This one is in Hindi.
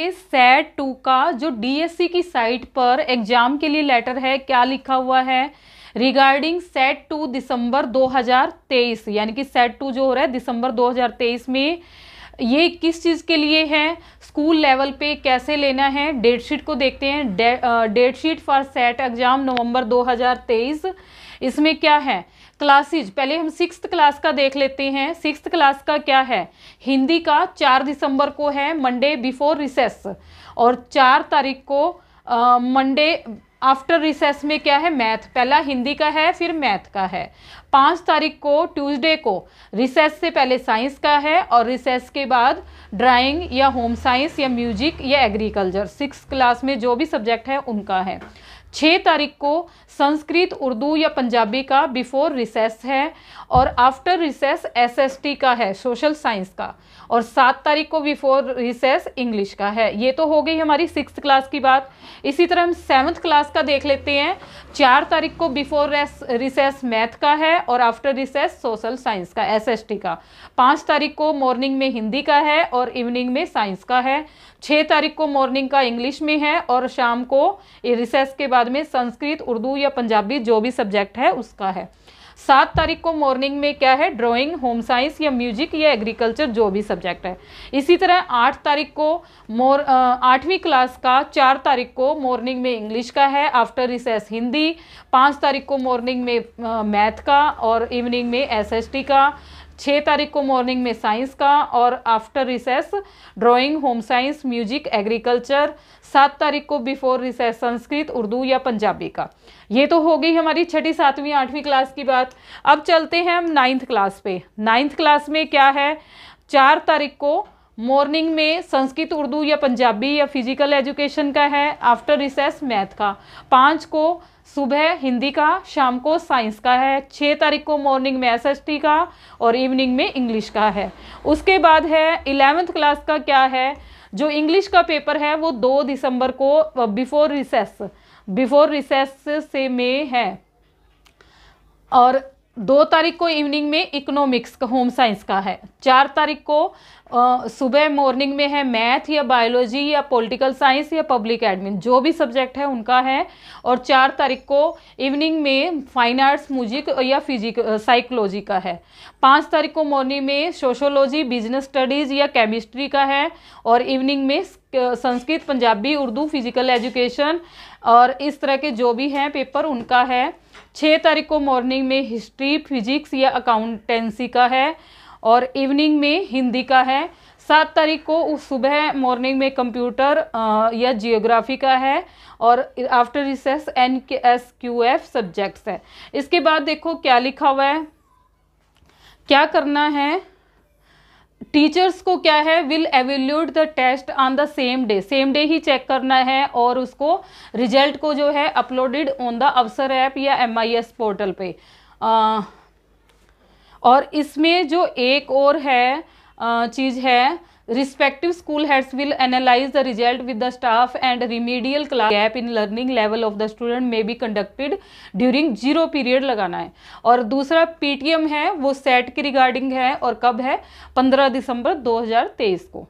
देखेंगे सैट टू का जो डीएससी की साइट पर एग्जाम के लिए लेटर है क्या लिखा हुआ है रिगार्डिंग सेट टू दिसंबर 2023 यानी कि सेट टू जो हो रहा है दिसंबर 2023 में ये किस चीज़ के लिए है स्कूल लेवल पे कैसे लेना है डेट शीट को देखते हैं date sheet for set exam November 2023 इसमें क्या है क्लासेज पहले हम सिक्स क्लास का देख लेते हैं सिक्स क्लास का क्या है हिंदी का चार दिसंबर को है मंडे बिफोर रिसेस और चार तारीख को मंडे आफ्टर रिसेस में क्या है मैथ पहला हिंदी का है फिर मैथ का है पाँच तारीख को ट्यूसडे को रिसेस से पहले साइंस का है और रिसेस के बाद ड्राइंग या होम साइंस या म्यूजिक या एग्रीकल्चर सिक्स क्लास में जो भी सब्जेक्ट है उनका है छः तारीख को संस्कृत उर्दू या पंजाबी का बिफोर रिसेस है और आफ्टर रिसेस एसएसटी का है सोशल साइंस का और सात तारीख को बिफोर रिसेस इंग्लिश का है ये तो हो गई हमारी सिक्स क्लास की बात इसी तरह हम सेवन्थ क्लास का देख लेते हैं चार तारीख को बिफोर रिसेस मैथ का है और आफ्टर रिसेस सोशल साइंस का एसएसटी का पाँच तारीख को मॉर्निंग में हिंदी का है और इवनिंग में साइंस का है छः तारीख को मॉर्निंग का इंग्लिश में है और शाम को रिसेस के बाद में संस्कृत उर्दू या पंजाबी जो भी सब्जेक्ट है उसका है सात तारीख को मॉर्निंग में क्या है ड्राइंग होम साइंस या म्यूजिक या एग्रीकल्चर जो भी सब्जेक्ट है इसी तरह आठ तारीख को मोर आठवीं क्लास का चार तारीख को मॉर्निंग में इंग्लिश का है आफ्टर रिसेस हिंदी पाँच तारीख को मॉर्निंग में मैथ का और इवनिंग में एसएसटी का छः तारीख को मॉर्निंग में साइंस का और after recess drawing home science music agriculture सात तारीख को बिफोर रिसेस संस्कृत उर्दू या पंजाबी का ये तो हो गई हमारी छठी सातवीं आठवीं क्लास की बात अब चलते हैं हम नाइन्थ क्लास पे नाइन्थ क्लास में क्या है चार तारीख को मॉर्निंग में संस्कृत उर्दू या पंजाबी या फिजिकल एजुकेशन का है आफ्टर रिसेस मैथ का पाँच को सुबह हिंदी का शाम को साइंस का है छः तारीख को मॉर्निंग में एस का और इवनिंग में इंग्लिश का है उसके बाद है इलेवेंथ क्लास का क्या है जो इंग्लिश का पेपर है वो दो दिसंबर को बिफोर रिसेस बिफोर रिसेस से में है और दो तारीख को इवनिंग में इकोनॉमिक्स का होम साइंस का है चार तारीख को सुबह मॉर्निंग में है मैथ या बायोलॉजी या पॉलिटिकल साइंस या पब्लिक एडमिन जो भी सब्जेक्ट है उनका है और चार तारीख को इवनिंग में फाइन आर्ट्स म्यूजिक या फिजिक साइकोलॉजी का है पाँच तारीख को मॉर्निंग में सोशोलॉजी बिजनेस स्टडीज़ या केमिस्ट्री का है और इवनिंग में संस्कृत पंजाबी उर्दू फिजिकल एजुकेशन और इस तरह के जो भी हैं पेपर उनका है छः तारीख को मॉर्निंग में हिस्ट्री फिजिक्स या अकाउंटेंसी का है और इवनिंग में हिंदी का है सात तारीख को उस सुबह मॉर्निंग में कंप्यूटर या जियोग्राफी का है और after recess N K S Q F subjects है इसके बाद देखो क्या लिखा हुआ है क्या करना है टीचर्स को क्या है will evaluate the test on the same day same day ही चेक करना है और उसको रिजल्ट को जो है uploaded on the Avsar app या एम पोर्टल पे आ, और इसमें जो एक और है चीज़ है respective school heads will analyze the result with the staff and remedial class gap in learning level of the student may be conducted during zero period लगाना है और दूसरा पीटीएम है वो सेट की रिगार्डिंग है और कब है 15 दिसंबर 2023 को